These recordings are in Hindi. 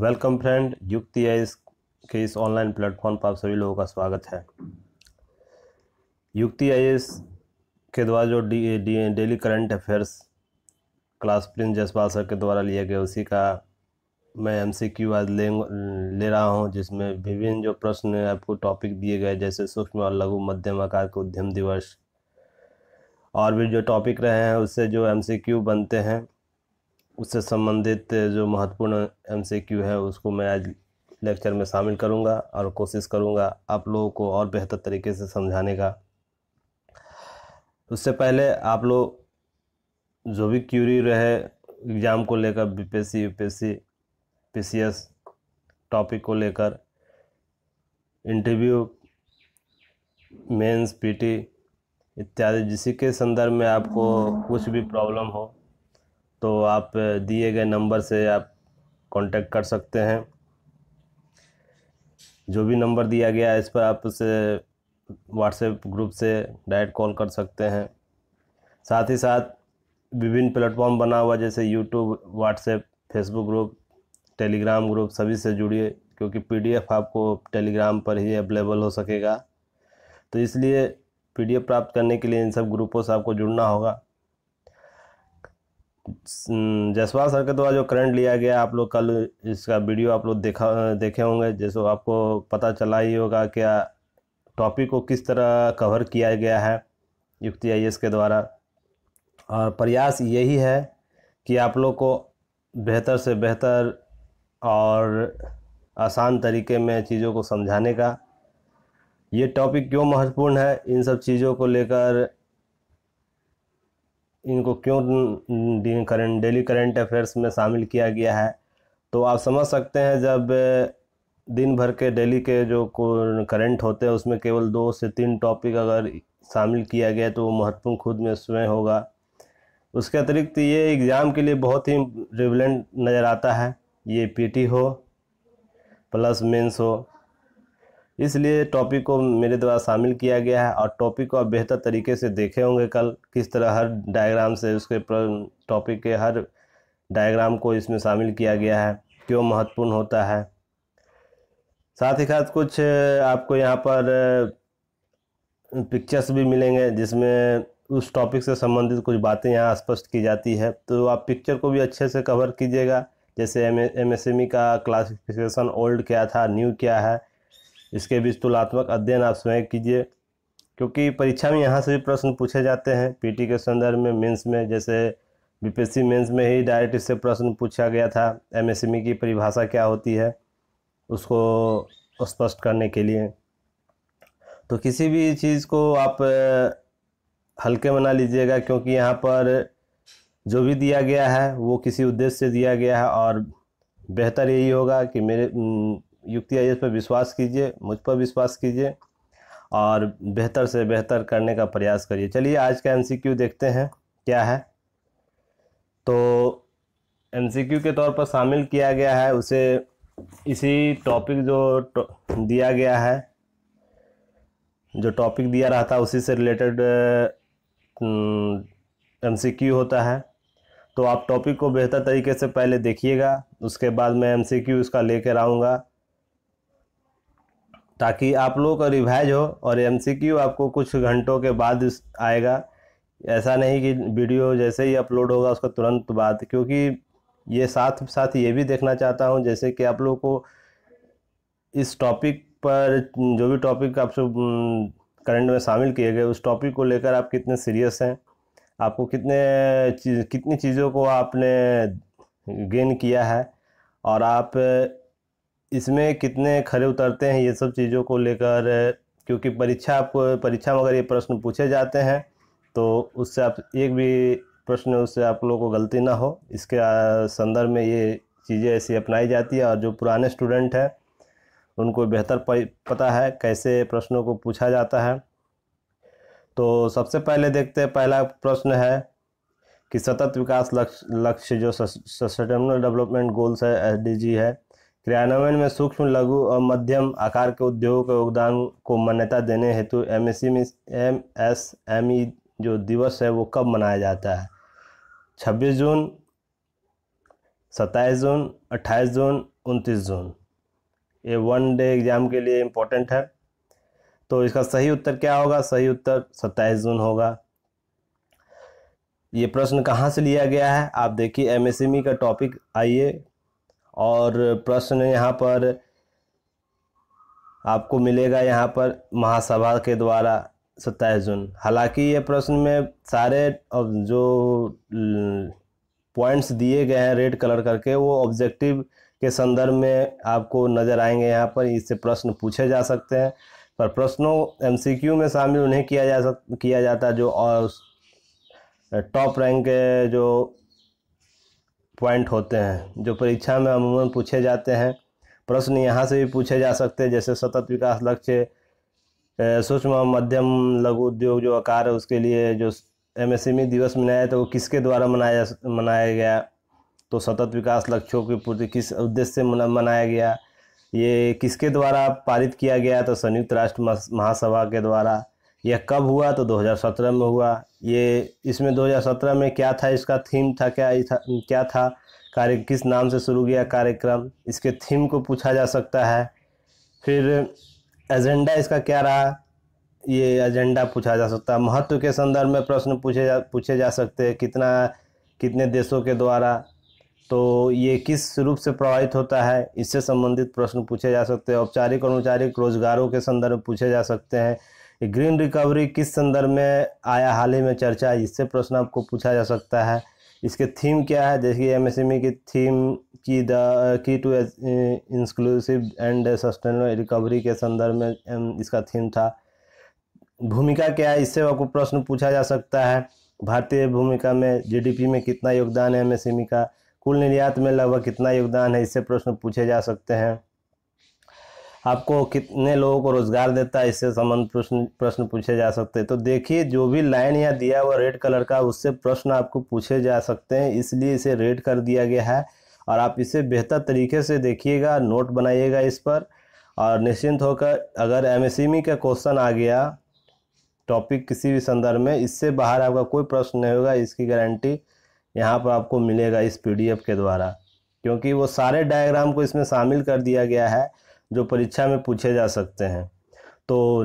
वेलकम फ्रेंड युक्ति है इस के इस ऑनलाइन प्लेटफॉर्म पर आप सभी लोगों का स्वागत है युक्ति आई के द्वारा जो D D daily current affairs class Prince Jaspal sir के द्वारा लिया गया उसी का मैं एम सी क्यू आज ले ले रहा हूँ जिसमें विभिन्न जो प्रश्न आपको टॉपिक दिए गए जैसे सूक्ष्म और लघु मध्यम आकार के उद्यम दिवस और भी जो टॉपिक रहे हैं उससे जो एम सी क्यू बनते हैं उससे संबंधित जो महत्वपूर्ण एम है उसको मैं आज लेक्चर में शामिल करूंगा और कोशिश करूंगा आप लोगों को और बेहतर तरीके से समझाने का उससे पहले आप लोग जो भी क्यूरी रहे एग्ज़ाम को लेकर बीपीएससी यूपीएससी पीसीएस टॉपिक को लेकर इंटरव्यू मेंस पीटी इत्यादि जिसके के संदर्भ में आपको कुछ भी प्रॉब्लम हो तो आप दिए गए नंबर से आप कांटेक्ट कर सकते हैं जो भी नंबर दिया गया है इस पर आप उसे व्हाट्सएप ग्रुप से डायरेक्ट कॉल कर सकते हैं साथ ही साथ विभिन्न प्लेटफॉर्म बना हुआ जैसे YouTube WhatsApp Facebook group Telegram group सभी से जुड़िए क्योंकि पीडीएफ आपको टेलीग्राम पर ही अवेलेबल हो सकेगा तो इसलिए पीडीएफ प्राप्त करने के लिए इन सब ग्रुपों से आपको जुड़ना होगा जसपाल सर के द्वारा जो करंट लिया गया आप लोग कल इसका वीडियो आप लोग देखा देखे होंगे जैसे आपको पता चला ही होगा क्या टॉपिक को किस तरह कवर किया गया है युक्ति आई के द्वारा और प्रयास यही है कि आप लोग को बेहतर से बेहतर और आसान तरीके में चीज़ों को समझाने का ये टॉपिक क्यों महत्वपूर्ण है इन सब चीज़ों को लेकर इनको क्यों करंट डेली करंट अफेयर्स में शामिल किया गया है तो आप समझ सकते हैं जब दिन भर के डेली के जो करंट होते हैं उसमें केवल दो से तीन टॉपिक अगर शामिल किया गया तो वो महत्वपूर्ण खुद में स्वयं होगा उसके अतिरिक्त ये एग्ज़ाम के लिए बहुत ही रिवलेंट नज़र आता है ये पीटी हो प्लस मेंस हो इसलिए टॉपिक को मेरे द्वारा शामिल किया गया है और टॉपिक को आप बेहतर तरीके से देखे होंगे कल किस तरह हर डायग्राम से उसके टॉपिक के हर डायग्राम को इसमें शामिल किया गया है क्यों महत्वपूर्ण होता है साथ ही साथ कुछ आपको यहाँ पर पिक्चर्स भी मिलेंगे जिसमें उस टॉपिक से संबंधित कुछ बातें यहाँ स्पष्ट की जाती है तो आप पिक्चर को भी अच्छे से कवर कीजिएगा जैसे M M S M E का क्लासिफिकेशन ओल्ड क्या था न्यू क्या है इसके बीच तुलनात्मक अध्ययन आप स्वयं कीजिए क्योंकि परीक्षा में यहाँ से भी प्रश्न पूछे जाते हैं पीटी के संदर्भ में मेंस में जैसे बीपीएससी मेंस में ही डायरेक्ट इससे प्रश्न पूछा गया था एमएसएमई e की परिभाषा क्या होती है उसको स्पष्ट करने के लिए तो किसी भी चीज़ को आप हल्के बना लीजिएगा क्योंकि यहाँ पर जो भी दिया गया है वो किसी उद्देश्य से दिया गया है और बेहतर यही होगा कि मेरे युक्ति आई पर विश्वास कीजिए मुझ पर विश्वास कीजिए और बेहतर से बेहतर करने का प्रयास करिए चलिए आज का एमसीक्यू देखते हैं क्या है तो एमसीक्यू के तौर पर शामिल किया गया है उसे इसी टॉपिक जो तो दिया गया है जो टॉपिक दिया रहा था उसी से रिलेटेड एमसीक्यू होता है तो आप टॉपिक को बेहतर तरीके से पहले देखिएगा उसके बाद मैं एमसीक्यू इसका लेकर आऊँगा ताकि आप लोगों का रिवाइज हो और एमसीक्यू आपको कुछ घंटों के बाद आएगा ऐसा नहीं कि वीडियो जैसे ही अपलोड होगा उसका तुरंत बाद क्योंकि ये साथ साथ ये भी देखना चाहता हूँ जैसे कि आप लोगों को इस टॉपिक पर जो भी टॉपिक सब करंट में शामिल किए गए उस टॉपिक को लेकर आप कितने सीरियस हैं आपको कितने चीज़ कितनी चीज़ों को आपने गेन किया है और आप इसमें कितने खरे उतरते हैं ये सब चीज़ों को लेकर क्योंकि परीक्षा आपको परीक्षा में अगर ये प्रश्न पूछे जाते हैं तो उससे आप एक भी प्रश्न उससे आप लोगों को गलती ना हो इसके संदर्भ में ये चीज़ें ऐसी अपनाई जाती है और जो पुराने स्टूडेंट हैं उनको बेहतर पता है कैसे प्रश्नों को पूछा जाता है तो सबसे पहले देखते हैं पहला प्रश्न है कि सतत विकास लक्ष्य लक्ष्य जो सस्टेनेबल डेवलपमेंट गोल्स है एस है क्रियान्वयन में सूक्ष्म लघु और मध्यम आकार के उद्योगों के योगदान को मान्यता देने हेतु M S M S M E जो दिवस है वो कब मनाया जाता है छब्बीस जून सत्ताईस जून अट्ठाईस जून उनतीस जून ये वन डे एग्ज़ाम के लिए इम्पोर्टेंट है तो इसका सही उत्तर क्या होगा सही उत्तर सत्ताईस जून होगा ये प्रश्न कहाँ से लिया गया है आप देखिए एम e का टॉपिक आइए और प्रश्न यहाँ पर आपको मिलेगा यहाँ पर महासभा के द्वारा सत्ताईस जून हालांकि ये प्रश्न में सारे जो पॉइंट्स दिए गए हैं रेड कलर करके वो ऑब्जेक्टिव के संदर्भ में आपको नज़र आएंगे यहाँ पर इससे प्रश्न पूछे जा सकते हैं पर प्रश्नों एमसीक्यू में शामिल उन्हें किया जा सक किया जाता जो टॉप रैंक के जो पॉइंट होते हैं जो परीक्षा में अमूमन पूछे जाते हैं प्रश्न यहाँ से भी पूछे जा सकते हैं जैसे सतत विकास लक्ष्य सूक्ष्म मध्यम लघु उद्योग जो आकार है उसके लिए जो ई दिवस मनाया तो वो किसके द्वारा मनाया मनाया गया तो सतत विकास लक्ष्यों की पूर्ति किस उद्देश्य से मनाया गया ये किसके द्वारा पारित किया गया तो संयुक्त राष्ट्र महासभा के द्वारा यह कब हुआ तो 2017 में हुआ ये इसमें 2017 में क्या था इसका थीम था क्या था क्या था कार्य किस नाम से शुरू किया कार्यक्रम इसके थीम को पूछा जा सकता है फिर एजेंडा इसका क्या रहा ये एजेंडा पूछा जा सकता है महत्व के संदर्भ में प्रश्न पूछे जा पूछे जा सकते हैं कितना कितने देशों के द्वारा तो ये किस रूप से प्रभावित होता है इससे संबंधित प्रश्न पूछे जा सकते हैं औपचारिक और अनौपचारिक रोजगारों के संदर्भ में पूछे जा सकते हैं कि ग्रीन रिकवरी किस संदर्भ में आया हाल ही में चर्चा है इससे प्रश्न आपको पूछा जा सकता है इसके थीम क्या है जैसे कि ई की थीम की द की to inclusive and sustainable recovery के संदर्भ में इसका थीम था भूमिका क्या है इससे आपको प्रश्न पूछा जा सकता है भारतीय भूमिका में जीडीपी में कितना योगदान है ई e का कुल निर्यात में लगभग कितना योगदान है इससे प्रश्न पूछे जा सकते हैं आपको कितने लोगों को रोजगार देता है इससे संबंध प्रश्न प्रश्न पूछे जा सकते हैं तो देखिए जो भी लाइन यहाँ दिया हुआ रेड कलर का उससे प्रश्न आपको पूछे जा सकते हैं इसलिए इसे रेड कर दिया गया है और आप इसे बेहतर तरीके से देखिएगा नोट बनाइएगा इस पर और निश्चिंत होकर अगर एम e e का क्वेश्चन आ गया टॉपिक किसी भी संदर्भ में इससे बाहर आपका कोई प्रश्न नहीं होगा इसकी गारंटी यहाँ पर आपको मिलेगा इस पीडीएफ के द्वारा क्योंकि वो सारे डायग्राम को इसमें शामिल कर दिया गया है जो परीक्षा में पूछे जा सकते हैं तो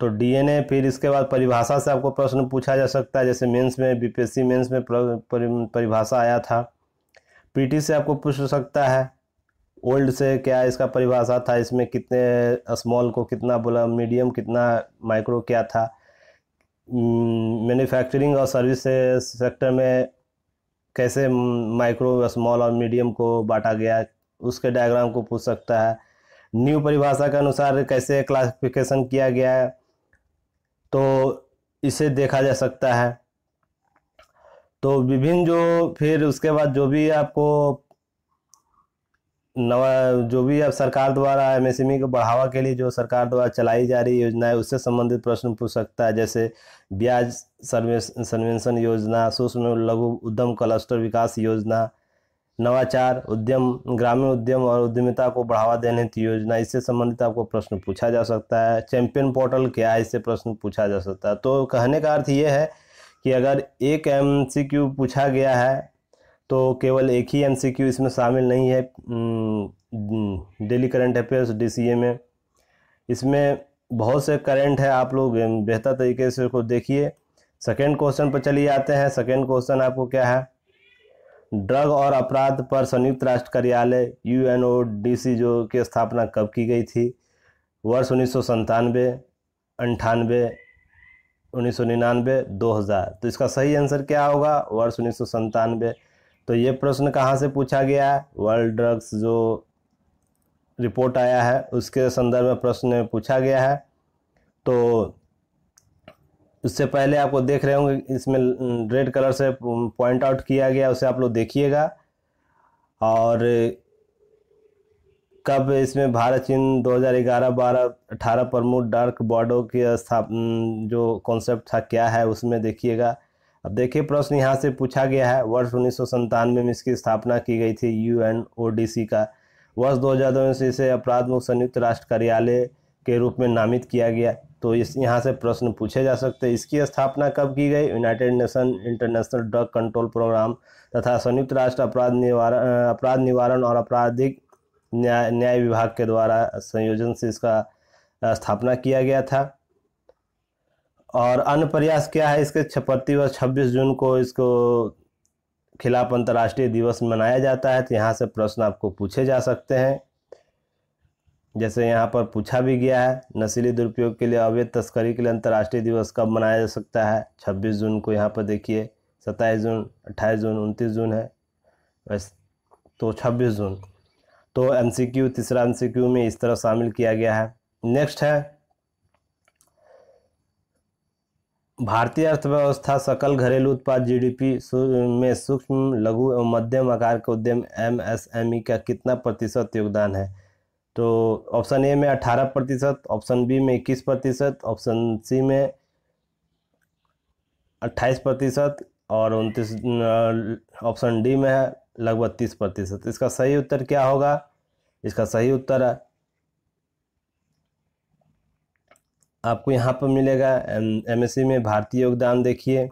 तो डीएनए फिर इसके बाद परिभाषा से आपको प्रश्न पूछा जा सकता है जैसे मेंस में बीपीएससी मेंस में परिभाषा आया था पीटी से आपको पूछ सकता है ओल्ड से क्या इसका परिभाषा था इसमें कितने स्मॉल को कितना बोला मीडियम कितना माइक्रो क्या था मैन्युफैक्चरिंग और सर्विस सेक्टर में कैसे माइक्रो स्मॉल और मीडियम को बांटा गया उसके डायग्राम को पूछ सकता है न्यू परिभाषा के अनुसार कैसे क्लासिफिकेशन किया गया है तो इसे देखा जा सकता है तो विभिन्न जो फिर उसके बाद जो भी आपको नवा जो भी अब सरकार द्वारा एमएसएमई e को बढ़ावा के लिए जो सरकार द्वारा चलाई जा रही योजना है उससे संबंधित प्रश्न पूछ सकता है जैसे ब्याज सर्वे सर्वेंशन योजना सूक्ष्म लघु उद्यम क्लस्टर विकास योजना नवाचार उद्यम ग्रामीण उद्यम और उद्यमिता को बढ़ावा देने की योजना इससे संबंधित आपको प्रश्न पूछा जा सकता है चैंपियन पोर्टल क्या है इससे प्रश्न पूछा जा सकता है तो कहने का अर्थ ये है कि अगर एक एम पूछा गया है तो केवल एक ही एम इसमें शामिल नहीं है डेली करंट अफेयर्स डी में इसमें बहुत से करंट है आप लोग बेहतर तरीके से उसको देखिए सेकेंड क्वेश्चन पर चलिए आते हैं सेकेंड क्वेश्चन आपको क्या है ड्रग और अपराध पर संयुक्त राष्ट्र कार्यालय U N O D C जो की स्थापना कब की गई थी वर्ष उन्नीस सौ संतानवे अंठानवे उन्नीस सौ निन्यानवे दो हज़ार तो इसका सही आंसर क्या होगा वर्ष उन्नीस सौ संतानवे तो ये प्रश्न कहाँ से पूछा गया है वर्ल्ड ड्रग्स जो रिपोर्ट आया है उसके संदर्भ में प्रश्न पूछा गया है तो उससे पहले आपको देख रहे होंगे इसमें रेड कलर से पॉइंट आउट किया गया उसे आप लोग देखिएगा और कब इसमें भारत चीन 2011 12 18 प्रमुख डार्क बॉर्डो की स्थाप जो कॉन्सेप्ट था क्या है उसमें देखिएगा अब देखिए प्रश्न यहाँ से पूछा गया है वर्ष उन्नीस में इसकी स्थापना की गई थी यू एन का वर्ष दो में इसे अपराध मुक्त संयुक्त राष्ट्र कार्यालय के रूप में नामित किया गया तो इस यहाँ से प्रश्न पूछे जा सकते हैं इसकी स्थापना कब की गई United Nation International Drug Control Programme तथा संयुक्त राष्ट्र अपराध निवारण अपराध निवारण और आपराधिक न्याय न्याय विभाग के द्वारा संयोजन से इसका स्थापना किया गया था और अन्य प्रयास क्या है इसके छपत्ती व छब्बीस जून को इसको खिलाफ अंतर्राष्ट्रीय दिवस मनाया जाता है तो यहाँ से प्रश्न आपको पूछे जा सकते हैं जैसे यहाँ पर पूछा भी गया है नशीली दुरुपयोग के लिए अवैध तस्करी के लिए अंतर्राष्ट्रीय दिवस कब मनाया जा सकता है 26 जून को यहाँ पर देखिए 27 जून 28 जून 29 जून है वैसे तो 26 जून तो एमसीक्यू तीसरा एमसीक्यू में इस तरह शामिल किया गया है नेक्स्ट है भारतीय अर्थव्यवस्था सकल घरेलू उत्पाद जीडीपी में सूक्ष्म लघु एवं मध्यम आकार के उद्यम एमएसएमई e का कितना प्रतिशत योगदान है तो ऑप्शन ए में अठारह प्रतिशत ऑप्शन बी में इक्कीस प्रतिशत ऑप्शन सी में अट्ठाईस प्रतिशत और उनतीस ऑप्शन डी में है लगभग तीस प्रतिशत इसका सही उत्तर क्या होगा इसका सही उत्तर है आपको यहाँ पर मिलेगा एम एस सी में भारतीय योगदान देखिए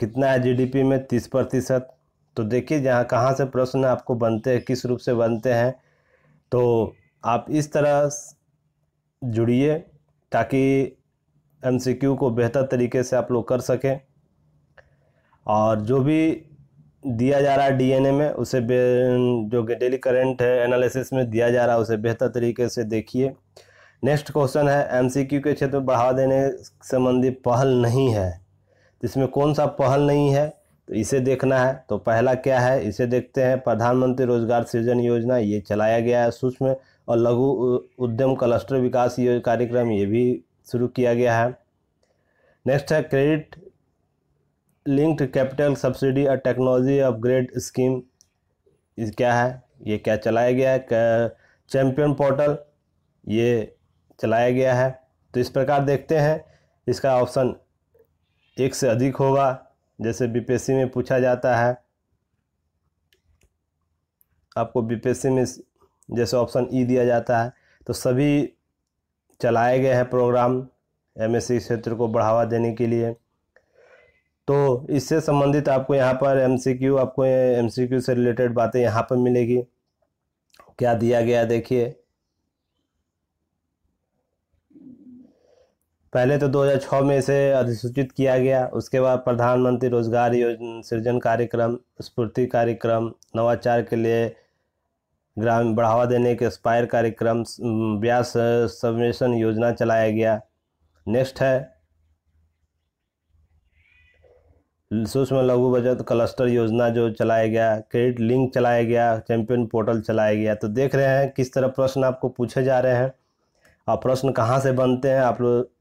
कितना है जीडीपी में तीस प्रतिशत तो देखिए जहाँ कहाँ से प्रश्न आपको बनते हैं किस रूप से बनते हैं तो आप इस तरह जुड़िए ताकि एमसीक्यू को बेहतर तरीके से आप लोग कर सकें और जो भी दिया जा रहा है डीएनए में उसे जो डेली करंट है एनालिसिस में दिया जा रहा है उसे बेहतर तरीके से देखिए नेक्स्ट क्वेश्चन है एमसीक्यू के क्षेत्र में बढ़ावा देने संबंधी पहल नहीं है तो इसमें कौन सा पहल नहीं है तो इसे देखना है तो पहला क्या है इसे देखते हैं प्रधानमंत्री रोजगार सृजन योजना ये चलाया गया है सूक्ष्म और लघु उद्यम क्लस्टर विकास कार्यक्रम ये भी शुरू किया गया है नेक्स्ट है क्रेडिट लिंक्ड कैपिटल सब्सिडी और टेक्नोलॉजी अपग्रेड स्कीम इस क्या है ये क्या चलाया गया है चैम्पियन पोर्टल ये चलाया गया है तो इस प्रकार देखते हैं इसका ऑप्शन एक से अधिक होगा जैसे बीपीएससी में पूछा जाता है आपको बीपीएससी में जैसे ऑप्शन ई दिया जाता है तो सभी चलाए गए हैं प्रोग्राम एमएससी क्षेत्र को बढ़ावा देने के लिए तो इससे संबंधित आपको यहाँ पर एमसीक्यू आपको एमसीक्यू से रिलेटेड बातें यहाँ पर मिलेगी क्या दिया गया देखिए पहले तो 2006 में इसे अधिसूचित किया गया उसके बाद प्रधानमंत्री रोजगार योजना सृजन कार्यक्रम स्फूर्ति कार्यक्रम नवाचार के लिए ग्रामीण बढ़ावा देने के स्पायर कार्यक्रम ब्यास सबमिशन योजना चलाया गया नेक्स्ट है सूक्ष्म लघु बचत क्लस्टर योजना जो चलाया गया क्रेडिट लिंक चलाया गया चैंपियन पोर्टल चलाया गया तो देख रहे हैं किस तरह प्रश्न आपको पूछे जा रहे हैं और प्रश्न कहाँ से बनते हैं आप लोग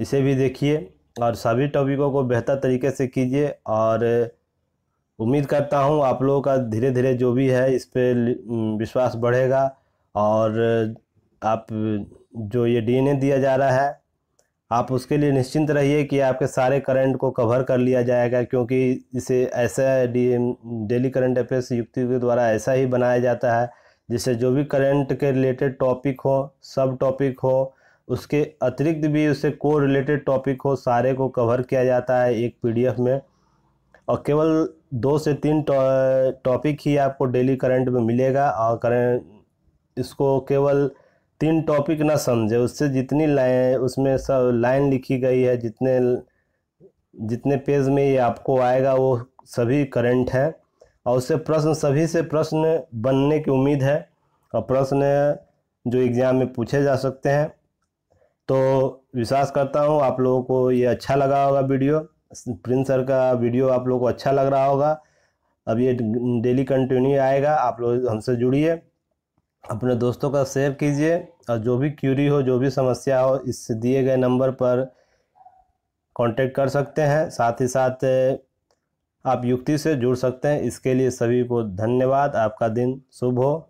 इसे भी देखिए और सभी टॉपिकों को बेहतर तरीके से कीजिए और उम्मीद करता हूँ आप लोगों का धीरे धीरे जो भी है इस पर विश्वास बढ़ेगा और आप जो ये डीएनए दिया जा रहा है आप उसके लिए निश्चिंत रहिए कि आपके सारे करंट को कवर कर लिया जाएगा क्योंकि इसे ऐसा डेली करंट अफेयर्स युक्ति के द्वारा ऐसा ही बनाया जाता है जिससे जो भी करंट के रिलेटेड टॉपिक हो सब टॉपिक हो उसके अतिरिक्त भी उसे को रिलेटेड टॉपिक हो सारे को कवर किया जाता है एक पीडीएफ में और केवल दो से तीन टॉपिक ही आपको डेली करंट में मिलेगा और करें इसको केवल तीन टॉपिक ना समझे उससे जितनी लाइन उसमें सब लाइन लिखी गई है जितने जितने पेज में ये आपको आएगा वो सभी करंट है और उससे प्रश्न सभी से प्रश्न बनने की उम्मीद है और प्रश्न जो एग्ज़ाम में पूछे जा सकते हैं तो विश्वास करता हूँ आप लोगों को ये अच्छा लगा होगा वीडियो प्रिंस सर का वीडियो आप लोगों को अच्छा लग रहा होगा अब ये डेली कंटिन्यू आएगा आप लोग हमसे जुड़िए अपने दोस्तों का सेव कीजिए और जो भी क्यूरी हो जो भी समस्या हो इस दिए गए नंबर पर कांटेक्ट कर सकते हैं साथ ही साथ आप युक्ति से जुड़ सकते हैं इसके लिए सभी को धन्यवाद आपका दिन शुभ हो